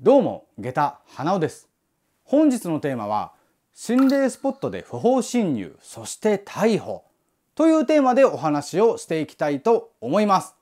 どうも下駄花尾です本日のテーマは心霊スポットで不法侵入そして逮捕というテーマでお話をしていきたいと思います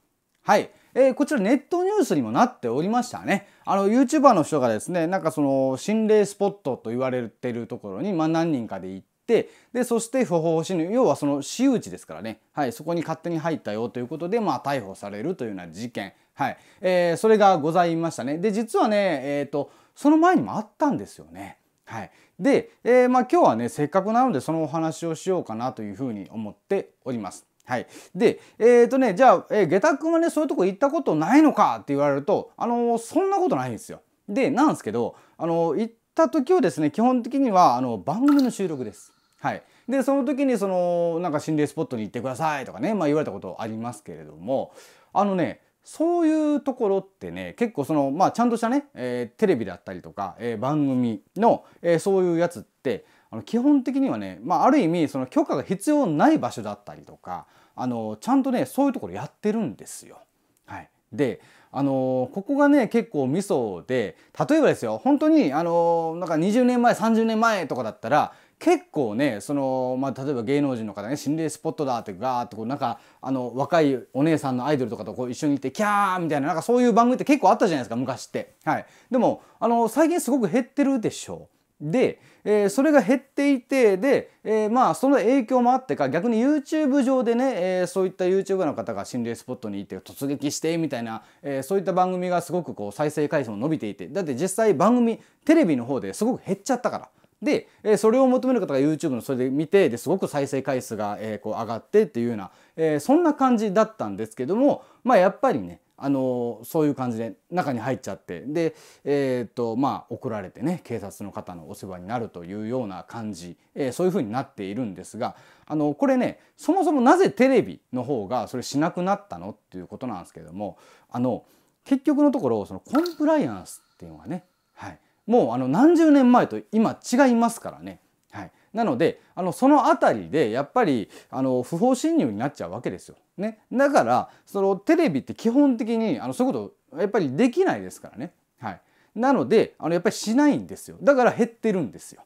はい、えー、こちらネットニュースにもなっておりましたねあの YouTuber の人がですねなんかその心霊スポットと言われてるところにまあ、何人かで行ってでそして不法侵入要はその私有地ですからね、はい、そこに勝手に入ったよということで、まあ、逮捕されるというような事件はい。えー、それがございましたね。で、実はね、えっ、ー、と、その前にもあったんですよね。はい。で、えー、まあ今日はね、せっかくなのでそのお話をしようかなというふうに思っております。はい。で、えっ、ー、とね、じゃあ、えー、下駄君はね、そういうとこ行ったことないのかって言われると、あのー、そんなことないんですよ。で、なんですけど、あのー、行った時はですね、基本的には、あの、番組の収録です。はい。で、その時に、その、なんか心霊スポットに行ってくださいとかね、まあ言われたことありますけれども、あのね、そういうところってね結構そのまあちゃんとしたね、えー、テレビだったりとか、えー、番組の、えー、そういうやつってあの基本的にはね、まあ、ある意味その許可が必要ない場所だったりとかあのちゃんとねそういうところやってるんですよ。はい、であのここがね結構ミソで例えばですよ本当にあのなんか20年前30年前とかだったら結構ねその、まあ、例えば芸能人の方ね心霊スポットだってガーッとこうなんかあの若いお姉さんのアイドルとかとこう一緒に行ってキャーみたいななんかそういう番組って結構あったじゃないですか昔って。はい、でもあの最近すごく減ってるでしょう。で、えー、それが減っていてで、えー、まあその影響もあってか逆に YouTube 上でね、えー、そういった YouTuber の方が心霊スポットに行って突撃してみたいな、えそういった番組がすごくこう再生回数も伸びていてだって実際番組テレビの方ですごく減っちゃったから。で、えそれを求める方が YouTube のそれで見てですごく再生回数が、えこう上がってっていうような、えそんな感じだったんですけどもまあやっぱりねあのそういう感じで中に入っちゃってで、えっ、とまあ、送られてね警察の方のお世話になるというような感じ、えー、そういうふうになっているんですがあのこれねそもそもなぜテレビの方がそれしなくなったのっていうことなんですけどもあの結局のところそのコンプライアンスっていうのはね、はい、もうあの何十年前と今違いますからね。はい、なのであのその辺りでやっぱりあの不法侵入になっちゃうわけですよ。ね、だからそのテレビって基本的にあのそういうことやっぱりできないですからね。はい、なのであのやっぱりしないんですよ。だから減ってるんですよ。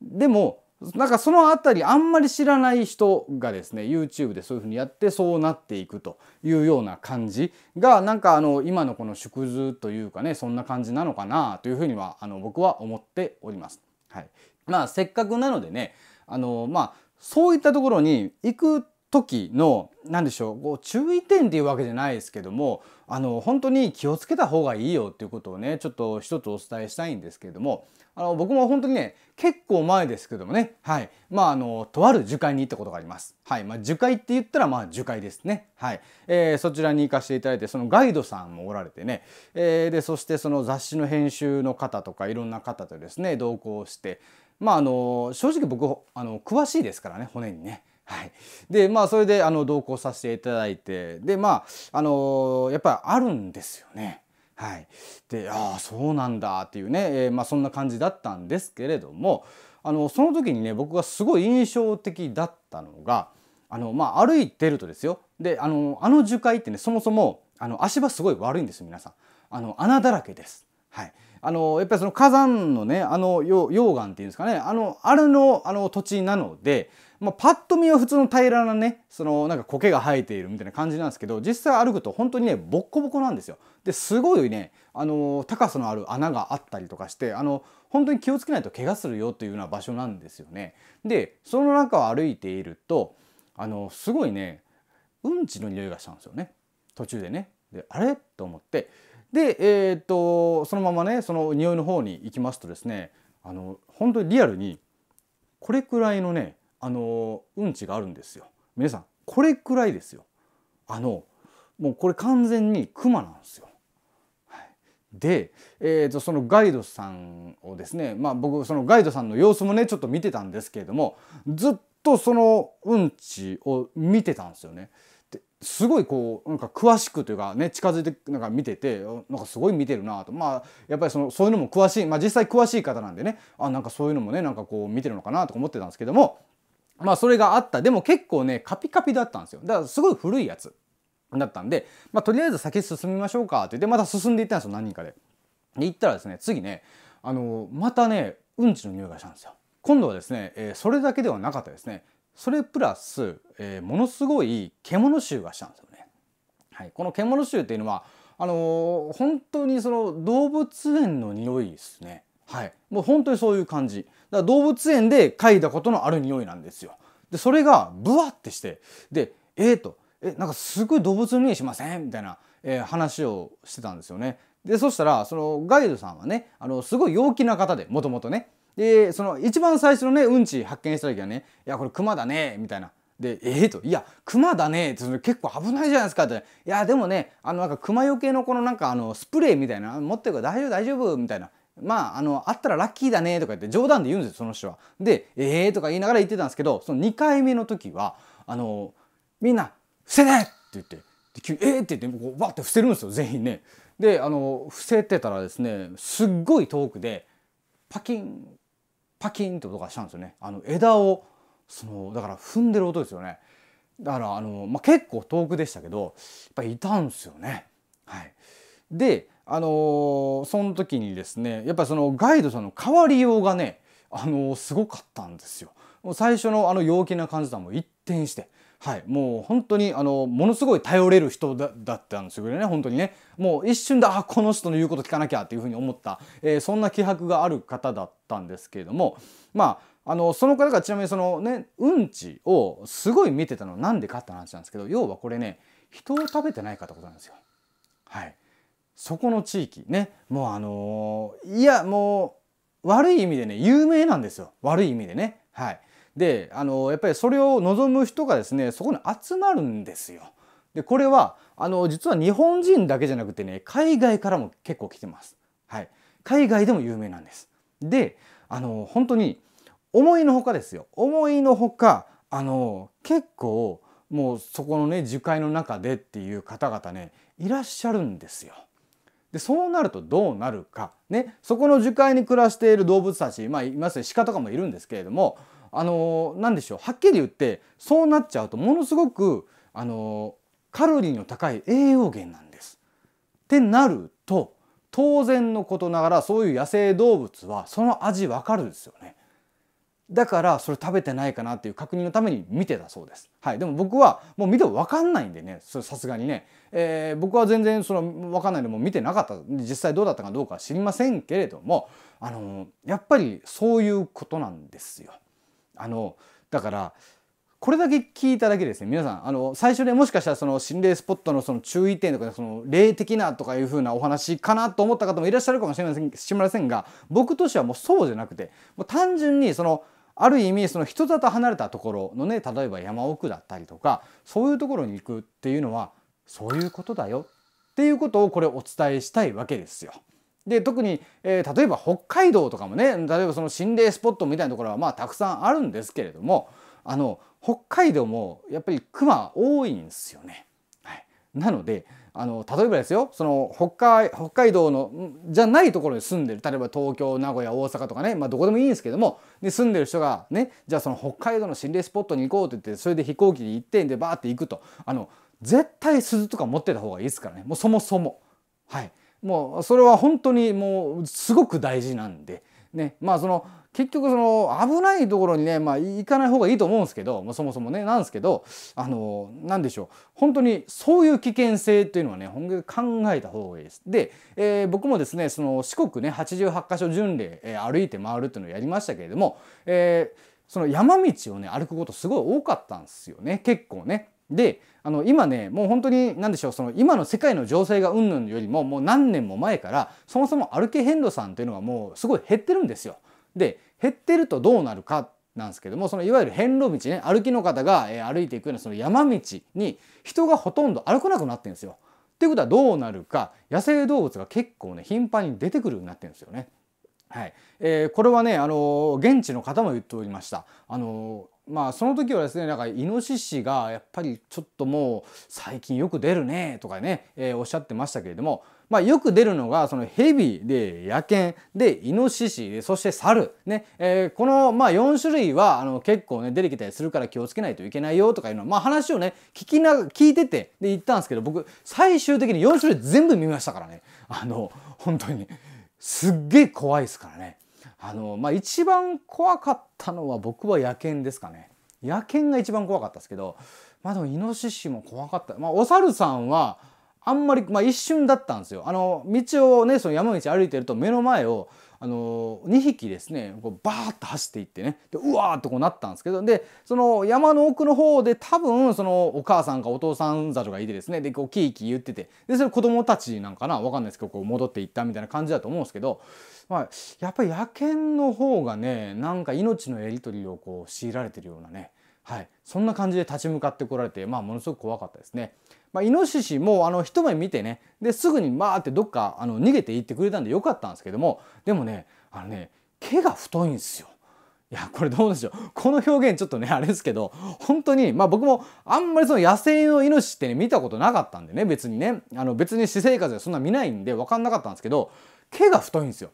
でもなんかそのあたりあんまり知らない人がですね YouTube でそういうふうにやってそうなっていくというような感じがなんかあの今のこの縮図というかねそんな感じなのかなというふうにはあの僕は思っております。はい、まあせっかくなのでねあのまあそういったところに行く時の何でしょうこう注意点っていうわけじゃないですけどもあの本当に気をつけた方がいいよっていうことをねちょっと一つお伝えしたいんですけどもあの僕も本当にね結構前ですけどもねはいまああのとある樹海に行ったことがありますはいまあ樹海って言ったらまあ樹海ですねはい、えー、そちらに行かせていただいてそのガイドさんもおられてね、えー、でそしてその雑誌の編集の方とかいろんな方とですね同行してまああの正直僕あの詳しいですからね骨にねはい、でまあそれであの同行させていただいてでまああのやっぱりあるんですよね。はい、でああそうなんだっていうね、えー、まあ、そんな感じだったんですけれどもあのその時にね僕がすごい印象的だったのがあの、まあ、歩いてるとですよであのあの樹海ってねそもそもあの足場すごい悪いんです皆さんあの穴だらけです。はい、あのやっぱりその火山のねあの溶岩っていうんですかねあのあれのあの土地なのでまあ、パッと見は普通の平らなねそのなんか苔が生えているみたいな感じなんですけど実際歩くと本当にねボッコボコなんですよ。ですごいね、あの高さのある穴があったりとかしてあの本当に気をつけないと怪我するよというような場所なんですよね。でその中を歩いているとあのすごいねうんちの匂いがしたんですよね途中でね。であれと思ってで、えー、っとそのままねその匂いの方に行きますとですねあの本当にリアルにこれくらいのねあのうんちがあるんですよ皆さんこれくらいですよあのもうこれ完全にクマなんですよ。はい、で、えーとそのガイドさんをですね、まあ、僕そのガイドさんの様子もねちょっと見てたんですけれどもずっとそのうんちを見てたんですよね。ですごいこうなんか詳しくというかね近づいてなんか見ててなんかすごい見てるなとまあやっぱりそのそういうのも詳しい、まあ、実際詳しい方なんでねあなんかそういうのもねなんかこう見てるのかなとか思ってたんですけどもまあそれがあった。でも結構ね、カピカピだったんですよ。だからすごい古いやつだったんで、まあとりあえず先進みましょうかって言って、また進んでいったんですよ、何人かで。で、行ったらですね、次ね、あの、またね、うんちの匂いがしたんですよ。今度はですね、えー、それだけではなかったですね。それプラス、えー、ものすごい獣臭がしたんですよね。はい、この獣臭っていうのは、あのー、本当にその動物園の匂いですね。はい、もう本当にそういう感じだから動物園で嗅いだことのある匂いなんですよでそれがブワッてしてでえっ、ー、とえなんかすごい動物の匂いしませんみたいな、えー、話をしてたんですよねでそしたらそのガイドさんはねあのすごい陽気な方でもともとねでその一番最初のねうんち発見した時はね「いやこれクマだね」みたいなで「えーと、といやクマだね」って結構危ないじゃないですかって「いやでもねあのなんかクマよけのこのなんかあのスプレーみたいな持ってるから大丈夫大丈夫」みたいなまあ、あの、あったらラッキーだねとか言って冗談で言うんですよ、その人は。で、ええー、とか言いながら言ってたんですけど、その2回目の時は、あの、みんな、伏せねって言って、で急えーって言って、わバって伏せるんですよ、全員ね。で、あの、伏せてたらですね、すっごい遠くで、パキン、パキンって音がしたんですよね。あの、枝を、その、だから踏んでる音ですよね。だから、あの、まあ、結構遠くでしたけど、やっぱりいたんですよね。はい。で、あのー、その時にですねやっぱそのガイドさんの変わりようがね、あのー、すごかったんですよ。最初のあの陽気な感じとはもう一転して。はい、もう本当にあのものすごい頼れる人だったんですよね本当にねもう一瞬であこの人の言うこと聞かなきゃっていうふうに思った、えー、そんな気迫がある方だったんですけれどもまああのその方がちなみにそのねうんちをすごい見てたのは何でかって話なんですけど要はこれね人を食べてないかってことなんですよ。はい、そこの地域ねもうあのー、いやもう悪い意味でね有名なんですよ悪い意味でねはいであのー、やっぱりそれを望む人がですねそこに集まるんですよでこれはあのー、実は日本人だけじゃなくてね海外からも結構来てますはい海外でも有名なんですであの本当に思いのほかですよ思いのほかあの結構もうそこのね樹海の中でっていう方々ねいらっしゃるんですよ。でそうなるとどうなるか、ね、そこの樹海に暮らしている動物たち、まあ、います鹿とかもいるんですけれども、あのー、何でしょうはっきり言ってそうなっちゃうとものすごく、あのー、カロリーの高い栄養源なんです。ってなると当然のことながらそういう野生動物はその味わかるですよね。だからそれ食べてないかなっていう確認のために見てたそうです。はい、でも僕はもう見ても分かんないんでねさすがにね、えー、僕は全然その分かんないでも見てなかった実際どうだったかどうかは知りませんけれども、あのやっぱりそういうことなんですよ。あのだからこれだけ聞いただけですね皆さんあの最初でもしかしたらその心霊スポットのその注意点とかその霊的なとかいうふうなお話かなと思った方もいらっしゃるかもしれませんが僕としてはもうそうじゃなくてもう単純にその「ある意味その人里離れたところのね例えば山奥だったりとかそういうところに行くっていうのはそういうことだよっていうことをこれお伝えしたいわけですよ。で特に、えー、例えば北海道とかもね例えばその心霊スポットみたいなところはまあたくさんあるんですけれどもあの北海道もやっぱり熊多いんですよね。はい、なのであの例えばですよその北海北海道のじゃないところに住んでる例えば東京名古屋大阪とかね、まあ、どこでもいいんですけどもで住んでる人がねじゃあその北海道の心霊スポットに行こうって言ってそれで飛行機で行ってんでバーって行くとあの絶対鈴とか持ってた方がいいですからねもうそもそもはいもうそれは本当にもうすごく大事なんでねまあその結局その危ないところにね、まあ、行かない方がいいと思うんですけど、まあ、そもそもねなんですけどあの何でしょう本当にそういう危険性っていうのはね本気で考えた方がいいです。で、えー、僕もですねその四国ね88箇所巡礼、えー、歩いて回るっていうのをやりましたけれども、えー、その山道をね歩くことすごい多かったんですよね結構ね。であの今ねもう本当に何でしょうその今の世界の情勢がうんぬんよりももう何年も前からそもそも歩け遍路さんというのがもうすごい減ってるんですよ。で減ってるとどうなるかなんですけどもそのいわゆる遍路道ね歩きの方が、え歩いていくようなその山道に人がほとんど歩かなくなってるんですよ。っていうことはどうなるか野生動物が結構ね頻繁に出てくるようになってるんですよね。はいえー、これはね、あのー、現地の方も言っておりました。あのー、まあ、その時はですねなんかイノシシがやっぱりちょっともう最近よく出るねとかね、えおっしゃってましたけれどもまあ、よく出るのがそのヘビで野犬でイノシシそして猿、ねえー、このまあ4種類はあの結構ね出てきたりするから気をつけないといけないよとかいうのまあ、話をね聞きな聞いててで言ったんですけど僕最終的に4種類全部見ましたからねあの本当にすっげえ怖いですからねあの、まあ、一番怖かったのは僕は野犬ですかね野犬が一番怖かったですけどまあでもイノシシも怖かったまあお猿さんはあんまり、まあ、一瞬だったんですよ。あの道をねその山道歩いてると目の前をあの2匹ですねこうバーッと走っていってねでうわーっとこうなったんですけどでその山の奥の方で多分そのお母さんかお父さん座長がいてですねでこうキーキー言っててでそれ子供たちなんかな分かんないですけどこう戻っていったみたいな感じだと思うんですけど、まあ、やっぱり野犬の方がねなんか命のやり取りをこう強いられてるようなね、はい、そんな感じで立ち向かってこられて、まあ、ものすごく怖かったですね。まあ、イノシシもあの一目見てねですぐにまあってどっかあの逃げていってくれたんでよかったんですけどもでもねあのね毛が太いんですよ。いやこれどうでしょうこの表現ちょっとねあれですけど本当にまあ僕もあんまりその野生のイノシシってね見たことなかったんでね別にねあの別に私生活でそんな見ないんで分かんなかったんですけど毛が太いんですよ。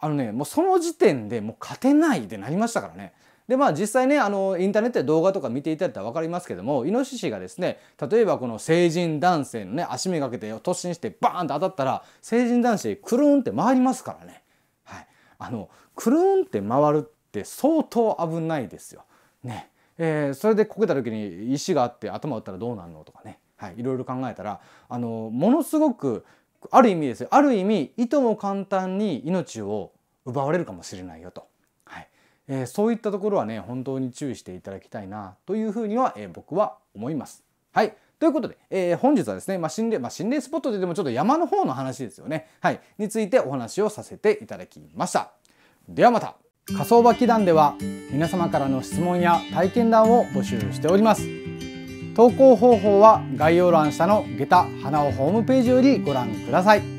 あのねもうその時点でもう勝てないでなりましたからね。でまあ実際ねあのインターネットで動画とか見ていただいたら分かりますけどもイノシシがですね例えばこの成人男性のね足目がけて突進してバーンと当たったら成人男性ルーンって回りますからね。はい、あのルーンって回るって相当危ないですよ。ね。えー、それでこけた時に石があって頭打ったらどうなるのとかね、はい、いろいろ考えたらあのものすごくある意味ですよある意味いとも簡単に命を奪われるかもしれないよと。えー、そういったところはね本当に注意していただきたいなというふうには、えー、僕は思います。はいということで、えー、本日はですね、まあ、心霊、まあ、心霊スポットででもちょっと山の方の話ですよね。はい。についてお話をさせていただきました。ではまた。火葬場祈願では皆様からの質問や体験談を募集しております。投稿方法は概要欄下の下駄花をホームページよりご覧ください。